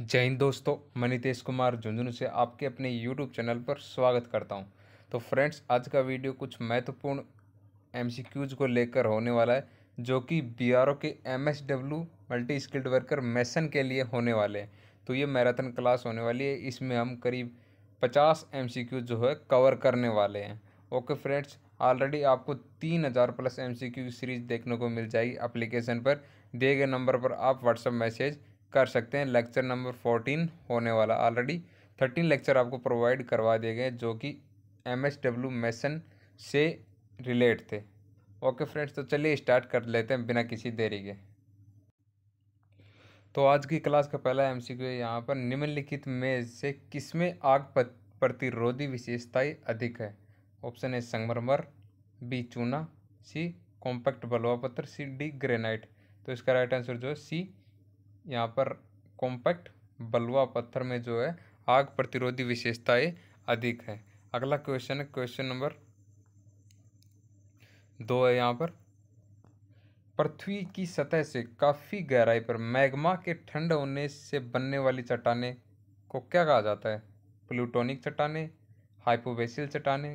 जय हिंद दोस्तों मैं नितेश कुमार झुंझुनू से आपके अपने YouTube चैनल पर स्वागत करता हूं। तो फ्रेंड्स आज का वीडियो कुछ महत्वपूर्ण एम को लेकर होने वाला है जो कि B K M S W multi skilled worker mason के लिए होने वाले हैं तो ये मैराथन क्लास होने वाली है इसमें हम करीब पचास एम जो है कवर करने वाले हैं ओके फ्रेंड्स ऑलरेडी आपको तीन हज़ार प्लस एम सीरीज़ देखने को मिल जाएगी अप्लीकेशन पर दिए गए नंबर पर आप व्हाट्सएप मैसेज कर सकते हैं लेक्चर नंबर फोर्टीन होने वाला ऑलरेडी थर्टीन लेक्चर आपको प्रोवाइड करवा दिए गए जो कि एम एस डब्ल्यू मैसन से रिलेट थे ओके फ्रेंड्स तो चलिए स्टार्ट कर लेते हैं बिना किसी देरी के तो आज की क्लास का पहला एम सी क्यू यहाँ पर निम्नलिखित में से किसमें आग प्रतिरोधी विशेषताएं अधिक है ऑप्शन है संगमरमर बी चूना सी कॉम्पैक्ट बलवा पत्थर सी डी ग्रेनाइट तो इसका राइट आंसर जो है सी यहाँ पर कॉम्पैक्ट बलुआ पत्थर में जो है आग प्रतिरोधी विशेषताएं अधिक है अगला क्वेश्चन है क्वेश्चन नंबर दो है यहाँ पर पृथ्वी की सतह से काफ़ी गहराई पर मैग्मा के ठंड होने से बनने वाली चट्टाने को क्या कहा जाता है प्लूटोनिक चट्टाने हाइपोवेसिल चट्टाने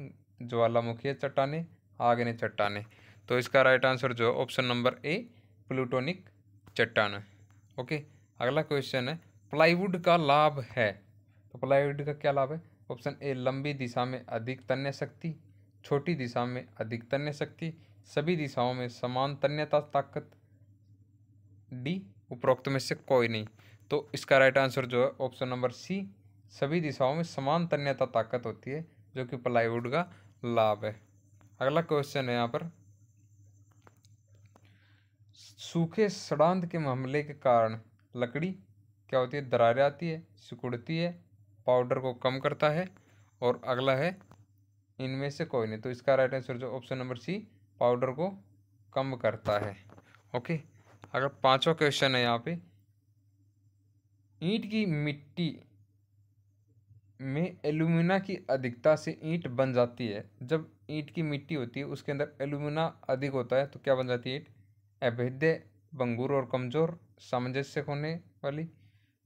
ज्वालामुखीय चट्टाने आगने चट्टाने तो इसका राइट आंसर जो है ऑप्शन नंबर ए प्लूटोनिक चट्टान है ओके अगला क्वेश्चन है प्लाईवुड का लाभ है तो प्लाईवुड का क्या लाभ है ऑप्शन ए लंबी दिशा में अधिक तन्य शक्ति छोटी दिशा में अधिक तन्य शक्ति सभी दिशाओं में समान तन्यता ताकत डी उपरोक्त में से कोई नहीं तो इसका राइट आंसर जो है ऑप्शन नंबर सी सभी दिशाओं में समान तन्यता ताकत होती है जो कि प्लाईवुड का लाभ है अगला क्वेश्चन है यहाँ पर सूखे सड़ांध के मामले के कारण लकड़ी क्या होती है दरारे आती है सिकुड़ती है पाउडर को कम करता है और अगला है इनमें से कोई नहीं तो इसका राइट आंसर जो ऑप्शन नंबर सी पाउडर को कम करता है ओके अगर पांचवा क्वेश्चन है यहाँ पे ईंट की मिट्टी में एलुमिना की अधिकता से ईंट बन जाती है जब ईंट की मिट्टी होती है उसके अंदर एलुमिना अधिक होता है तो क्या बन जाती है ईंट अभेद्य भंगुर और कमज़ोर सामंजस्य होने वाली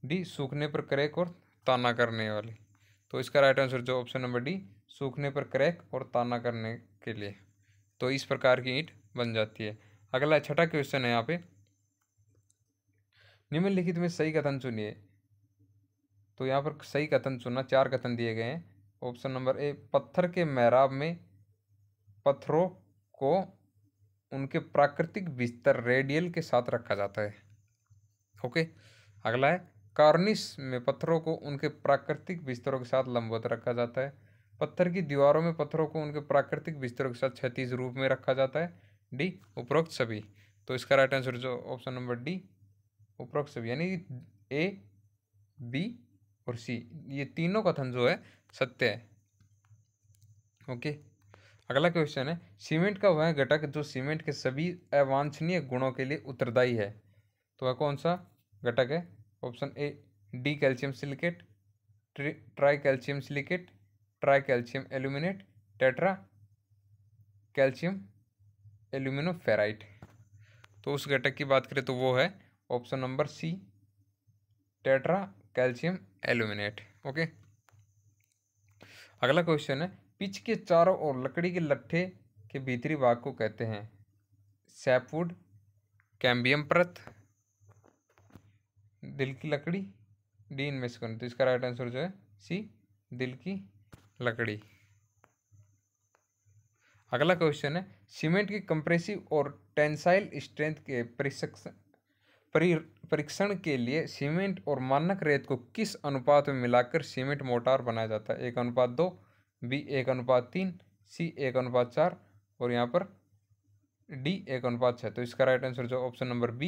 डी सूखने पर क्रैक और ताना करने वाली तो इसका राइट आंसर जो ऑप्शन नंबर डी सूखने पर क्रैक और ताना करने के लिए तो इस प्रकार की ईंट बन जाती है अगला छठा क्वेश्चन है यहाँ पे निम्नलिखित में सही कथन चुनिए तो यहाँ पर सही कथन चुनना चार कथन दिए गए हैं ऑप्शन नंबर ए पत्थर के मैराब में पत्थरों को उनके प्राकृतिक बिस्तर रेडियल के साथ रखा जाता है ओके अगला है कार्निस में पत्थरों को उनके प्राकृतिक बिस्तरों के साथ लंबवत रखा जाता है पत्थर की दीवारों में पत्थरों को उनके प्राकृतिक बिस्तरों के साथ क्षतिज रूप में रखा जाता है डी उपरोक्त सभी तो इसका राइट आंसर जो ऑप्शन नंबर डी उपरोक्त सभी यानी ए बी और सी ये तीनों कथन जो है सत्य है ओके अगला क्वेश्चन है सीमेंट का वह घटक जो सीमेंट के सभी अवांछनीय गुणों के लिए उत्तरदायी है तो वह कौन सा घटक है option A dicalcium silicate try calcium silicate try calcium aluminate tetracalcium aluminoferrite तो उस घटक की बात करें तो वो है option number C tetracalcium aluminate okay अगला क्वेश्चन है पिच के चारों ओर लकड़ी के लट्ठे के भीतरी भाग को कहते हैं सैपवुड कैम्बियम परत दिल की लकड़ी डी इनमें से तो इसका राइट आंसर जो है सी दिल की लकड़ी अगला क्वेश्चन है सीमेंट की कंप्रेसिव और टेंसाइल स्ट्रेंथ के परीक्षण के लिए सीमेंट और मानक रेत को किस अनुपात में मिलाकर सीमेंट मोटार बनाया जाता है एक अनुपात दो बी एक अनुपात तीन सी एक अनुपात चार और यहाँ पर डी एक अनुपात छः तो इसका राइट आंसर जो ऑप्शन नंबर बी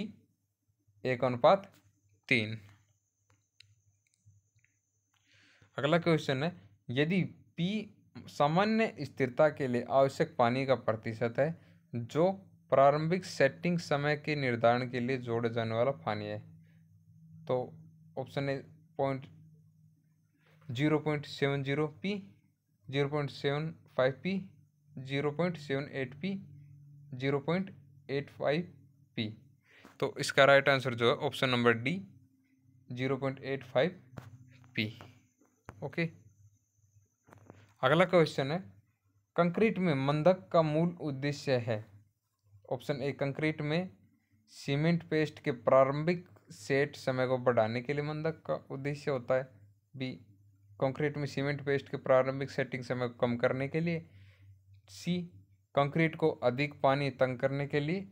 एक अनुपात तीन अगला क्वेश्चन है यदि पी सामान्य स्थिरता के लिए आवश्यक पानी का प्रतिशत है जो प्रारंभिक सेटिंग समय के निर्धारण के लिए जोड़े जाने वाला पानी है तो ऑप्शन है point zero point seven zero P zero point seven five P zero point seven eight P zero point eight five P तो इसका राइट आंसर जो है option number D zero point eight five P okay अगला question है concrete में मंदक का मूल उद्देश्य है ऑप्शन ए कंक्रीट में सीमेंट पेस्ट के प्रारंभिक सेट समय को बढ़ाने के लिए मंदक का उद्देश्य होता है बी कंक्रीट में सीमेंट पेस्ट के प्रारंभिक सेटिंग समय को कम करने के लिए सी कंक्रीट को अधिक पानी तंग करने के लिए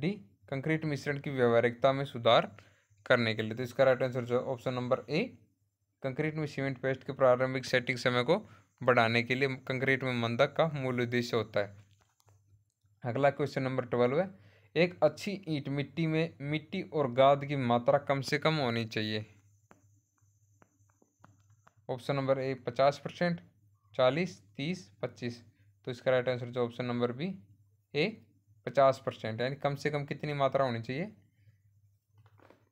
डी कंक्रीट मिश्रण की व्यवहारिकता में सुधार करने के लिए तो इसका राइट आंसर जो ऑप्शन नंबर ए कंक्रीट में सीमेंट पेस्ट के प्रारंभिक सेटिंग समय को बढ़ाने के लिए कंक्रीट में मंदक का मूल उद्देश्य होता है अगला क्वेश्चन नंबर ट्वेल्व है एक अच्छी ईंट मिट्टी में मिट्टी और गाद की मात्रा कम से कम होनी चाहिए ऑप्शन नंबर ए पचास परसेंट चालीस तीस पच्चीस तो इसका राइट आंसर जो ऑप्शन नंबर बी ए पचास परसेंट यानी कम से कम कितनी मात्रा होनी चाहिए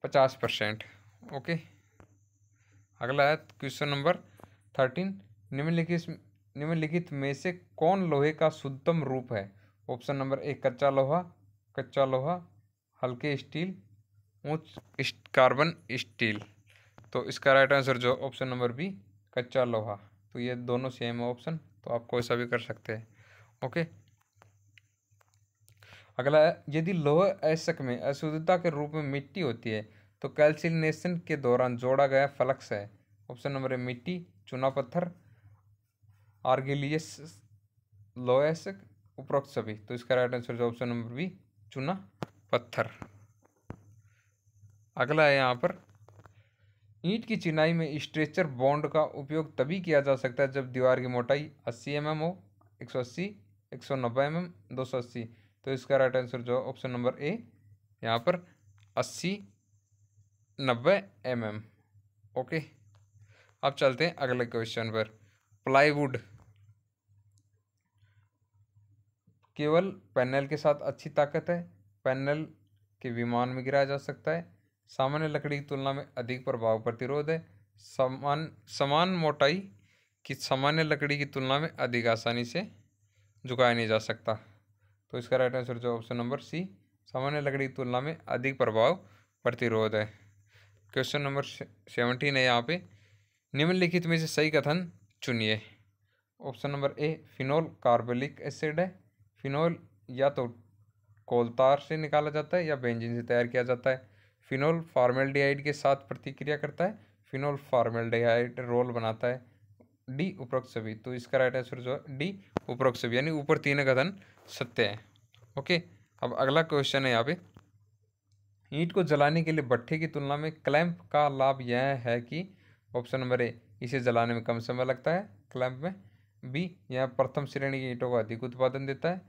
पचास परसेंट ओके अगला है क्वेश्चन नंबर थर्टीन निम्नलिखित निम्नलिखित में से कौन लोहे का शुद्धतम रूप है ऑप्शन नंबर ए कच्चा लोहा कच्चा लोहा हल्के स्टील उच्च कार्बन स्टील तो इसका राइट आंसर जो ऑप्शन नंबर बी कच्चा लोहा तो ये दोनों सेम है ऑप्शन तो आप ऐसा भी कर सकते हैं ओके अगला है यदि लोह ऐसक में अशुद्धता के रूप में मिट्टी होती है तो कैल्सिनेशन के दौरान जोड़ा गया फ्लक्स है ऑप्शन नंबर ए मिट्टी चूना पत्थर आर्गिलियस ऐसक उपरोक्त सभी तो इसका राइट आंसर जो ऑप्शन नंबर बी चूना पत्थर अगला है यहाँ पर ईंट की चिनाई में स्ट्रेचर बॉन्ड का उपयोग तभी किया जा सकता है जब दीवार की मोटाई अस्सी एम mm हो एक सौ अस्सी एक सौ नब्बे एम एम दो सौ अस्सी तो इसका राइट आंसर जो है ऑप्शन नंबर ए यहाँ पर अस्सी नब्बे एम एम ओके अब चलते हैं अगले क्वेश्चन पर प्लाईवुड केवल पैनल के साथ अच्छी ताकत है पैनल के विमान में गिराया जा सकता है सामान्य लकड़ी की तुलना में अधिक प्रभाव प्रतिरोध है समान समान मोटाई की सामान्य लकड़ी की तुलना में अधिक आसानी से झुकाया नहीं जा सकता तो इसका राइट आंसर जो ऑप्शन नंबर सी सामान्य लकड़ी की तुलना में अधिक प्रभाव प्रतिरोध है क्वेश्चन नंबर सेवनटीन है यहाँ पे निम्नलिखित में से सही कथन चुनिए option number A phenol carbolic acid है फिनोल या तो कोलतार से निकाला जाता है या बेंजिन से तैयार किया जाता है फिनोल फार्मेल्डिहाइड के साथ प्रतिक्रिया करता है फिनोल फार्मेल्डिहाइड रोल बनाता है डी उपरोक्त सभी तो इसका राइट आंसर जो है डी उपरोक्त सभी यानी ऊपर तीन कथन सत्य है ओके अब अगला क्वेश्चन है यहाँ पे ईंट को जलाने के लिए भट्ठे की तुलना में क्लैंप का लाभ यह है कि ऑप्शन नंबर ए इसे जलाने में कम समय लगता है क्लैंप में बी यह प्रथम श्रेणी की ईंटों का अधिक उत्पादन देता है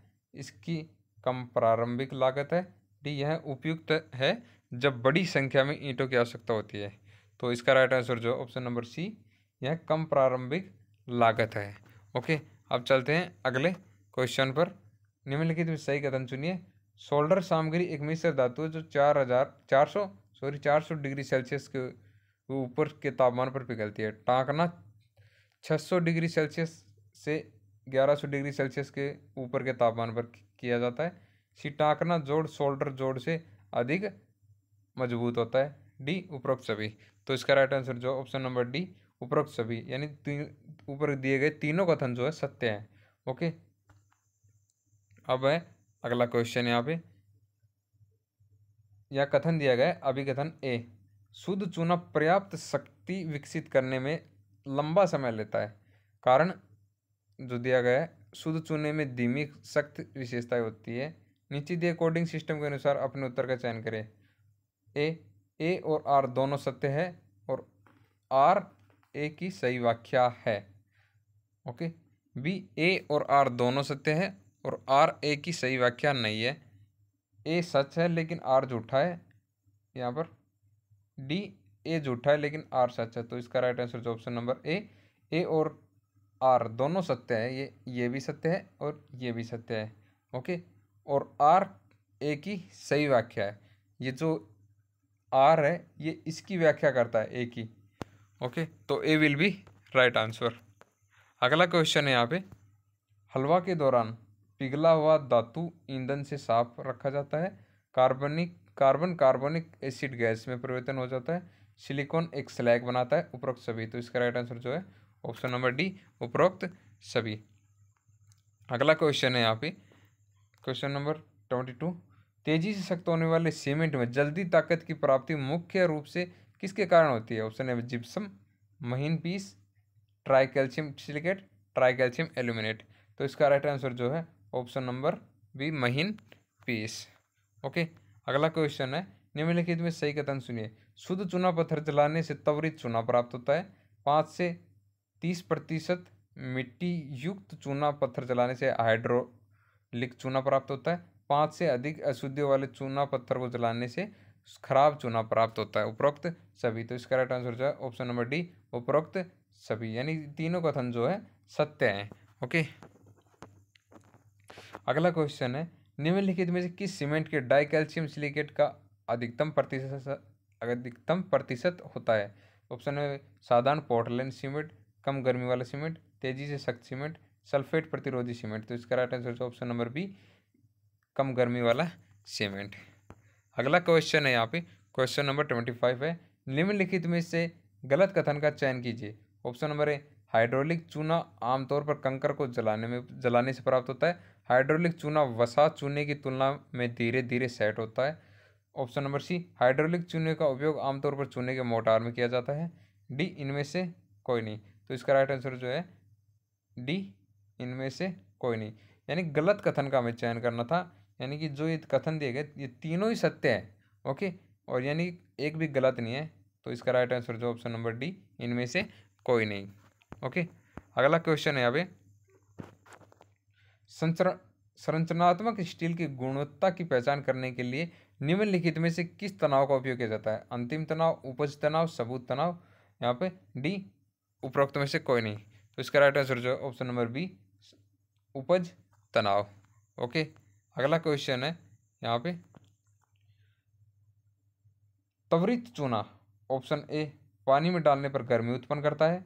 इसकी कम प्रारंभिक लागत है डी यह उपयुक्त है जब बड़ी संख्या में ईंटों की आवश्यकता होती है तो इसका राइट आंसर जो ऑप्शन नंबर सी यह कम प्रारंभिक लागत है ओके अब चलते हैं अगले क्वेश्चन पर निम्नलिखित में सही कथन सुनिए सोल्डर सामग्री एक मिश्र धातु है जो चार हजार चार सौ सॉरी चार सौ डिग्री सेल्सियस के ऊपर के तापमान पर पिघलती है टाँकना छः सौ डिग्री सेल्सियस से ग्यारह सौ डिग्री सेल्सियस के ऊपर के तापमान पर किया जाता है टाँकना जोड़ सोल्डर जोड़ से अधिक मजबूत होता है डी उपरोक्त सभी तो इसका राइट आंसर जो ऑप्शन नंबर डी उपरोक्त सभी यानी ऊपर दिए गए तीनों कथन जो है सत्य है ओके अब है अगला क्वेश्चन यहाँ पे यह कथन दिया गया है अभिकथन ए शुद्ध चूना पर्याप्त शक्ति विकसित करने में लंबा समय लेता है कारण जो दिया गया है शुद्ध चूने में धीमी सख्त विशेषताएं होती है नीचे दिए कोडिंग सिस्टम के अनुसार अपने उत्तर का चयन करें ए ए और आर दोनों सत्य है और आर ए की सही व्याख्या है ओके बी ए और आर दोनों सत्य है और आर ए की सही व्याख्या नहीं है ए सच है लेकिन आर झूठा है यहाँ पर डी ए झूठा है लेकिन आर सच है तो इसका राइट आंसर जो ऑप्शन नंबर ए ए और आर दोनों सत्य है ये ये भी सत्य है और ये भी सत्य है ओके और आर ए की सही व्याख्या है ये जो आर है ये इसकी व्याख्या करता है ए की ओके तो A will be right answer अगला क्वेश्चन है यहाँ पे हलवा के दौरान पिघला हुआ धातु ईंधन से साफ रखा जाता है कार्बनिक कार्बन कार्बनिक एसिड गैस में परिवर्तन हो जाता है सिलिकॉन एक स्लैग बनाता है उपरोक्त सभी तो इसका राइट आंसर जो है ऑप्शन नंबर डी उपरोक्त सभी अगला क्वेश्चन है यहाँ पे क्वेश्चन नंबर ट्वेंटी टू तेजी से सख्त होने वाले सीमेंट में जल्दी ताकत की प्राप्ति मुख्य रूप से किसके कारण होती है ऑप्शन है जिप्सम महीन पीस tri calcium silicate try calcium aluminate तो इसका राइट आंसर जो है ऑप्शन नंबर बी महीन पीस ओके अगला क्वेश्चन है निम्नलिखित में सही कथन सुनिए शुद्ध चूना पत्थर जलाने से त्वरित चूना प्राप्त होता है पाँच से तीस प्रतिशत मिट्टी युक्त चूना पत्थर जलाने से हाइड्रोलिक चूना प्राप्त होता है पाँच से अधिक अशुद्धियों वाले चूना पत्थर को जलाने से खराब चूना प्राप्त होता है उपरोक्त सभी तो इसका राइट आंसर जो है ऑप्शन नंबर डी उपरोक्त सभी यानी तीनों कथन जो है सत्य है ओके अगला क्वेश्चन है निम्नलिखित में से किस सीमेंट के डाई कैल्शियम सिलिकेट का अधिकतम प्रतिशत अधिकतम प्रतिशत होता है ऑप्शन है साधारण पोर्टलैंड सीमेंट कम गर्मी वाला सीमेंट तेजी से सख्त सीमेंट सल्फेट प्रतिरोधी सीमेंट तो इसका right answer option number B कम गर्मी वाला सीमेंट अगला क्वेश्चन है यहाँ पे क्वेश्चन नंबर ट्वेंटी फाइव है निम्नलिखित में से गलत कथन का चयन कीजिए ऑप्शन नंबर ए हाइड्रोलिक चूना आमतौर पर कंकर को जलाने में जलाने से प्राप्त होता है हाइड्रोलिक चूना वसा चूने की तुलना में धीरे धीरे सेट होता है ऑप्शन नंबर सी हाइड्रोलिक चूने का उपयोग आमतौर पर चूने के मोटार में किया जाता है डी इनमें से कोई नहीं तो इसका राइट आंसर जो है डी इनमें से कोई नहीं यानी गलत कथन का हमें चयन करना था यानी कि जो ये कथन दिए गए ये तीनों ही सत्य है ओके और यानी एक भी गलत नहीं है तो इसका राइट आंसर जो ऑप्शन नंबर डी इनमें से कोई नहीं ओके अगला क्वेश्चन है यहाँ पे संरचनात्मक स्टील की गुणवत्ता की पहचान करने के लिए निम्नलिखित में से किस तनाव का उपयोग किया जाता है अंतिम तनाव उपज तनाव सबूत तनाव यहाँ पे डी उपरोक्त में से कोई नहीं तो इसका राइट आंसर जो ऑप्शन नंबर बी उपज तनाव ओके अगला क्वेश्चन है यहाँ पे त्वरित चूना ऑप्शन ए पानी में डालने पर गर्मी उत्पन्न करता है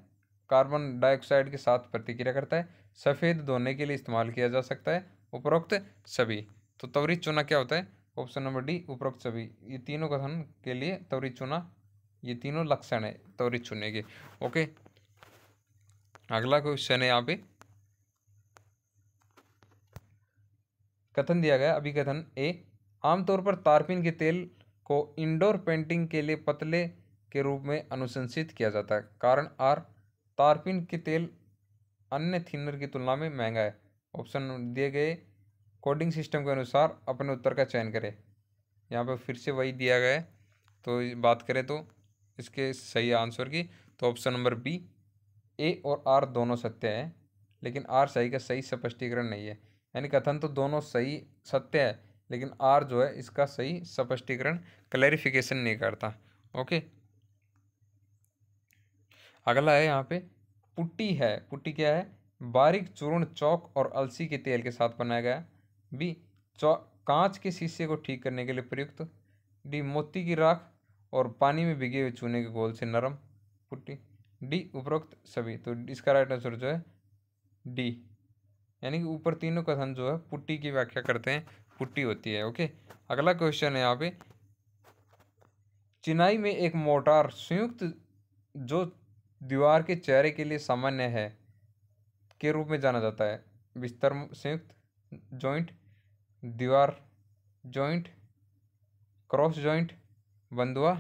कार्बन डाइऑक्साइड के साथ प्रतिक्रिया करता है सफ़ेद धोने के लिए इस्तेमाल किया जा सकता है उपरोक्त सभी तो त्वरित चूना क्या होता है ऑप्शन नंबर डी उपरोक्त सभी ये तीनों कथन के लिए त्वरित चूना ये तीनों लक्षण है त्वरित चूने के ओके अगला क्वेश्चन है यहाँ पे कथन दिया गया अभी कथन ए आमतौर पर तारपीन के तेल को इंडोर पेंटिंग के लिए पतले के रूप में अनुशंसित किया जाता है कारण आर तारपीन के तेल अन्य थिनर की तुलना में महंगा है ऑप्शन दिए गए कोडिंग सिस्टम के अनुसार अपने उत्तर का चयन करें यहाँ पर फिर से वही दिया गया है तो बात करें तो इसके सही आंसर की तो ऑप्शन नंबर बी ए और आर दोनों सत्य हैं लेकिन आर सही का सही स्पष्टीकरण नहीं है यानी कथन तो दोनों सही सत्य है लेकिन आर जो है इसका सही स्पष्टीकरण क्लैरिफिकेशन नहीं करता ओके अगला है यहाँ पे पुट्टी है पुट्टी क्या है बारीक चूर्ण चौक और अलसी के तेल के साथ बनाया गया बी चौ कांच के शीशे को ठीक करने के लिए प्रयुक्त डी मोती की राख और पानी में भिगे हुए चूने के गोल से नरम पुट्टी डी उपरोक्त सभी तो इसका राइट आंसर जो है डी यानी कि ऊपर तीनों कथन जो है पुट्टी की व्याख्या करते हैं पुट्टी होती है ओके अगला क्वेश्चन है यहाँ पे चिनाई में एक मोटार संयुक्त जो दीवार के चेहरे के लिए सामान्य है के रूप में जाना जाता है बिस्तर संयुक्त जॉइंट दीवार जॉइंट क्रॉस जॉइंट बंदुआ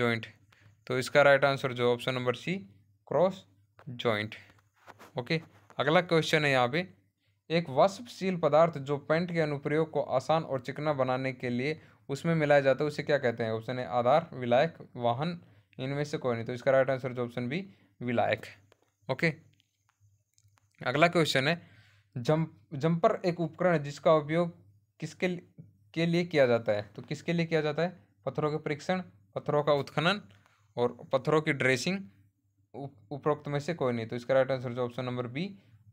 जॉइंट तो इसका राइट आंसर जो option number C cross joint okay अगला क्वेश्चन है यहाँ पे एक वाष्पशील पदार्थ जो पेंट के अनुप्रयोग को आसान और चिकना बनाने के लिए उसमें मिलाया जाता है उसे क्या कहते हैं ऑप्शन है आधार विलायक वाहन इनमें से कोई नहीं तो इसका राइट आंसर जो ऑप्शन बी विलायक ओके अगला क्वेश्चन है जम जम्पर एक उपकरण है जिसका उपयोग किसके के लिए किया जाता है तो किसके लिए किया जाता है पत्थरों के परीक्षण पत्थरों का उत्खनन और पत्थरों की ड्रेसिंग उपरोक्त में से कोई नहीं तो इसका राइट आंसर जो ऑप्शन नंबर बी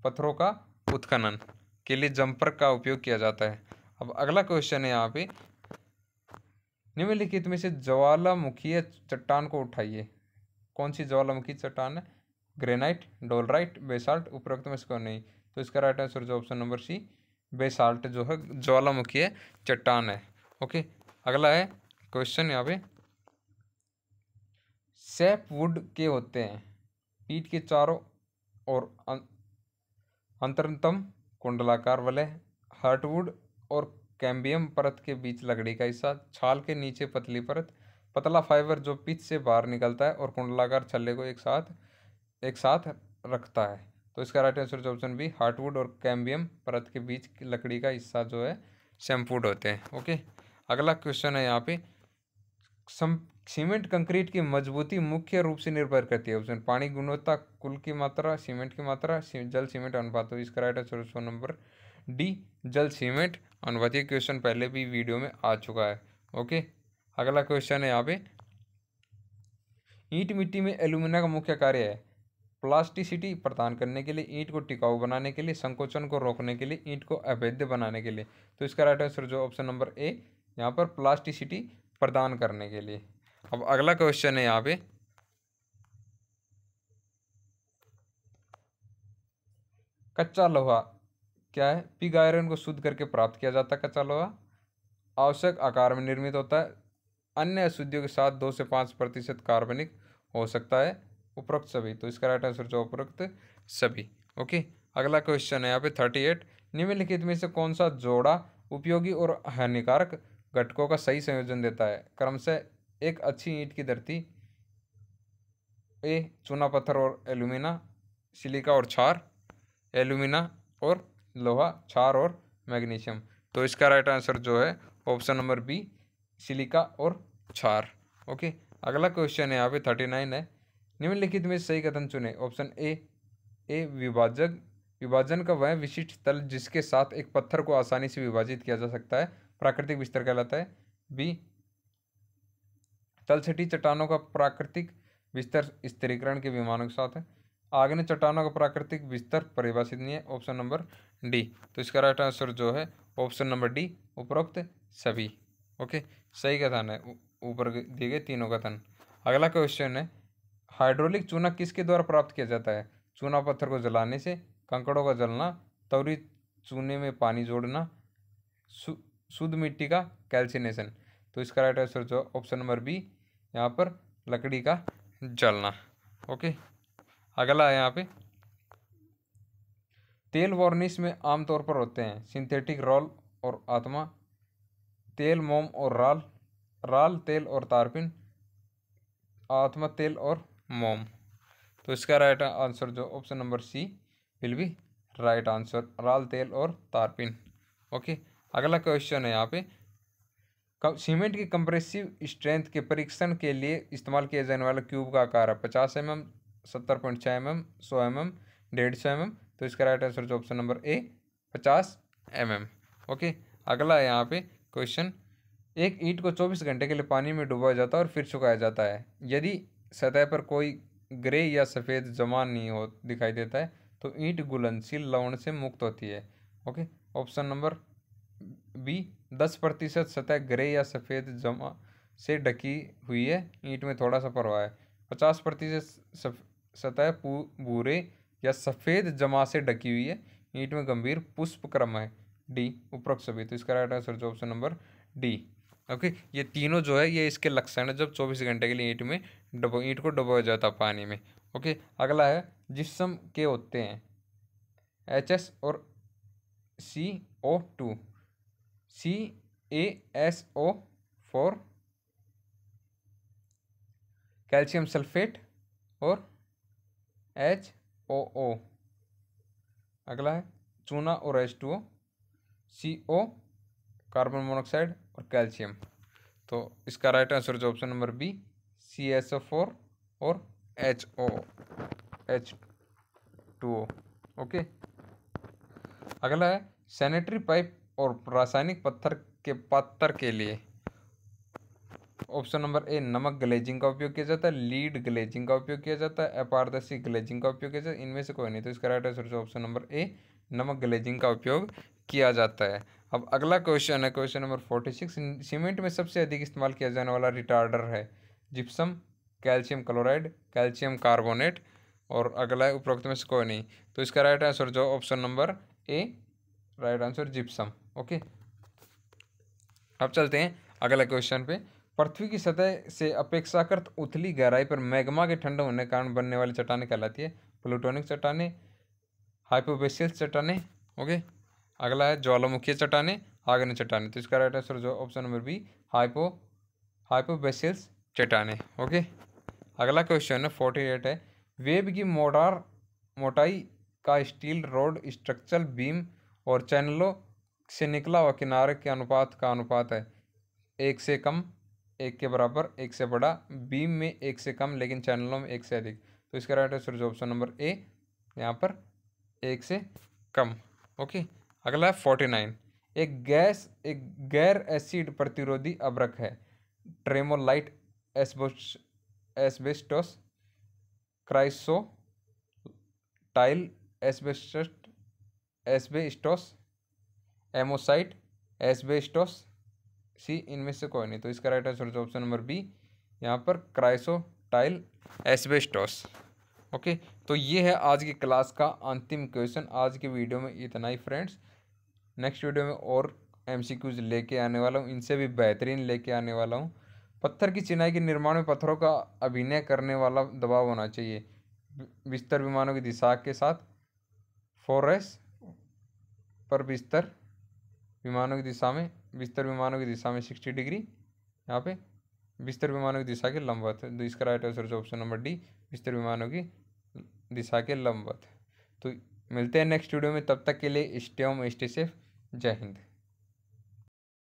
पत्थरों का उत्खनन के लिए जंपर का उपयोग किया जाता है अब अगला क्वेश्चन है यहाँ पे निम्नलिखित में से ज्वालामुखीय चट्टान को उठाइए कौन सी ज्वालामुखी चट्टान है ग्रेनाइट डोलराइट बेसाल्ट उपरोक्त में इसको नहीं तो इसका राइट आंसर जो ऑप्शन नंबर सी बेसाल्ट जो है ज्वालामुखीय चट्टान है ओके अगला है क्वेश्चन यहाँ पे सैप वुड के होते हैं पीठ के चारों और अंतरतम कुंडलाकार वलय हार्टवुड और कैम्बियम परत के बीच लकड़ी का हिस्सा छाल के नीचे पतली परत पतला फाइबर जो पिच से बाहर निकलता है और कुंडलाकार छल्ले को एक साथ एक साथ रखता है तो इसका राइट आंसर जो ऑप्शन बी हार्टवुड और कैम्बियम परत के बीच लकड़ी का हिस्सा जो है शैम्पूड होते हैं ओके अगला क्वेश्चन है यहाँ पे सम सीमेंट कंक्रीट की मजबूती मुख्य रूप से निर्भर करती है ऑप्शन पानी गुणवत्ता कुल की मात्रा सीमेंट की मात्रा जल सीमेंट अनुपात तो इसका राइट आंसर तो ऑप्शन नंबर डी जल सीमेंट अनुपात ये क्वेश्चन पहले भी वीडियो में आ चुका है ओके अगला क्वेश्चन है यहाँ पे ईंट मिट्टी में एल्यूमिना का मुख्य कार्य है प्लास्टिसिटी प्रदान करने के लिए ईंट को टिकाऊ बनाने के लिए संकोचन को रोकने के लिए ईंट को अवैध बनाने के लिए तो इसका राइट आंसर तो जो ऑप्शन नंबर ए यहाँ पर प्लास्टिसिटी प्रदान करने के लिए अब अगला क्वेश्चन है यहाँ पे कच्चा लोहा क्या है पिग आयरन को शुद्ध करके प्राप्त किया जाता है कच्चा लोहा आवश्यक आकार में निर्मित होता है अन्य अशुद्धियों के साथ दो से पाँच प्रतिशत कार्बनिक हो सकता है उपरोक्त सभी तो इसका राइट आंसर जो उपरोक्त सभी ओके अगला क्वेश्चन है यहाँ पे थर्टी एट निम्नलिखित में से कौन सा जोड़ा उपयोगी और हानिकारक घटकों का सही संयोजन देता है क्रमशः एक अच्छी ईंट की धरती ए चूना पत्थर और एलुमिना सिलिका और छार एल्यूमिना और लोहा छार और मैग्नीशियम तो इसका राइट आंसर जो है ऑप्शन नंबर बी सिलिका और छार ओके अगला क्वेश्चन है यहाँ पे थर्टी नाइन है निम्नलिखित में सही कथन चुने ऑप्शन ए ए विभाजक विभाजन का वह विशिष्ट तल जिसके साथ एक पत्थर को आसानी से विभाजित किया जा सकता है प्राकृतिक बिस्तर कहलाता है बी तलछटी चट्टानों का प्राकृतिक विस्तर स्थिरीकरण के विमानों के साथ है आग्नेय चट्टानों का प्राकृतिक विस्तर परिभाषित नहीं है ऑप्शन नंबर डी तो इसका राइट आंसर जो है ऑप्शन नंबर डी उपरोक्त सभी ओके सही कथन है ऊपर दिए गए तीनों कथन अगला क्वेश्चन है हाइड्रोलिक चूना किसके द्वारा प्राप्त किया जाता है चूना पत्थर को जलाने से कंकड़ों का जलना तवरी चूने में पानी जोड़ना शुद्ध मिट्टी का कैल्सिनेशन तो इसका राइट आंसर जो ऑप्शन नंबर बी यहाँ पर लकड़ी का जलना ओके अगला है यहाँ पे तेल वॉर्निश में आमतौर पर होते हैं सिंथेटिक रोल और आत्मा तेल मोम और राल राल तेल और तारपिन आत्मा तेल और मोम तो इसका राइट आंसर जो option number C will be right answer राल तेल और तारपिन ओके अगला क्वेश्चन है यहाँ पे सीमेंट की कंप्रेसिव स्ट्रेंथ के परीक्षण के लिए इस्तेमाल किया जाने वाला क्यूब का आकार है पचास एम एम सत्तर पॉइंट छः एम एम सौ एम एम डेढ़ सौ एम एम तो इसका राइट आंसर जो ऑप्शन नंबर ए पचास एम एम ओके अगला है यहाँ पे क्वेश्चन एक ईंट को चौबीस घंटे के लिए पानी में डुबाया जाता है और फिर सुखाया जाता है यदि सतह पर कोई ग्रे या सफ़ेद जमा नहीं हो दिखाई देता है तो ईंट घुलनशील लवण से मुक्त होती है ओके ऑप्शन नंबर बी दस प्रतिशत सतह ग्रे या सफ़ेद जमा से ढकी हुई है ईंट में थोड़ा सा प्रवाह है पचास प्रतिशत सतह भूरे या सफ़ेद जमा से ढकी हुई है ईंट में गंभीर पुष्प क्रम है डी उपरोक्त सभी तो इसका राइट आंसर जो ऑप्शन नंबर डी ओके ये तीनों जो है ये इसके लक्षण है जब चौबीस घंटे के लिए ईंट में डबो ईंट को डबोया जाता पानी में ओके अगला है जिसम के होते हैं एच एस और C O two C A S O four calcium sulphate और एच ओ ओ अगला है चूना और H two O C O carbon monoxide और कैल्शियम तो इसका राइट आंसर जो option number B C S O four और H O H two O okay अगला है सैनिटरी पाइप और रासायनिक पत्थर के पत्थर के लिए ऑप्शन नंबर ए नमक ग्लेजिंग का उपयोग किया जाता है लीड ग्लेजिंग का उपयोग किया जाता है अपारदर्शी ग्लेजिंग का उपयोग किया जाता है इनमें से कोई नहीं तो इसका right answer option number A नमक ग्लेजिंग का उपयोग किया जाता है अब अगला क्वेश्चन है question number forty six cement में सबसे अधिक इस्तेमाल किया जाने वाला रिटार्डर है gypsum calcium chloride calcium carbonate और अगला उपरोक्त में से कोई नहीं तो इसका राइट आंसर जो option number A right answer gypsum okay अब चलते हैं अगला क्वेश्चन पे पृथ्वी की सतह से अपेक्षाकृत उथली गहराई पर मैग्मा के ठंडा होने के कारण बनने वाली चट्टाने कहलाती है प्लूटोनिक चट्टाने हाइपोबेसियल चट्टाने ओके अगला है ज्वालामुखी चट्टाने आग्नेय चट्टाने तो इसका राइट आंसर जो option number B hypo hypabyssal चट्टाने ओके अगला क्वेश्चन है फोर्टी एट है वेब की मोटार मोटाई का स्टील रोड स्ट्रक्चर बीम और चैनलों से निकला हुआ किनारे के अनुपात का अनुपात है एक से कम एक के बराबर एक से बड़ा बीम में एक से कम लेकिन चैनलों में एक से अधिक तो इसका राइट आंसर जो ऑप्शन नंबर ए यहाँ पर एक से कम ओके अगला है फोर्टी नाइन एक गैस एक गैर एसिड प्रतिरोधी अब्रक है ट्रेमोलाइट एसबो एसबेस्टोस क्राइसो टाइल एसबेस्ट एसबेस्टोस एमोसाइट एसबेस्टोस सी इनमें से कोई नहीं तो इसका right answer option number B यहाँ पर क्राइसोटाइल एसबेस्टोस ओके तो ये है आज की क्लास का अंतिम क्वेश्चन आज के वीडियो में इतना ही फ्रेंड्स नेक्स्ट वीडियो में और एम सी क्यूज लेके आने वाला हूँ इनसे भी बेहतरीन लेके आने वाला हूँ पत्थर की चिनाई के निर्माण में पत्थरों का अभिनय करने वाला दबाव होना चाहिए बिस्तर विमानों की दिशा के साथ फोरेस पर बिस्तर विमानों की दिशा में बिस्तर विमानों की दिशा में सिक्सटी डिग्री यहाँ पे बिस्तर विमानों की दिशा के लंबवत है तो इसका राइट आंसर जो ऑप्शन नंबर डी बिस्तर विमानों की दिशा के लंबवत तो मिलते हैं नेक्स्ट वीडियो में तब तक के लिए स्टे होम स्टे सेफ जय हिंद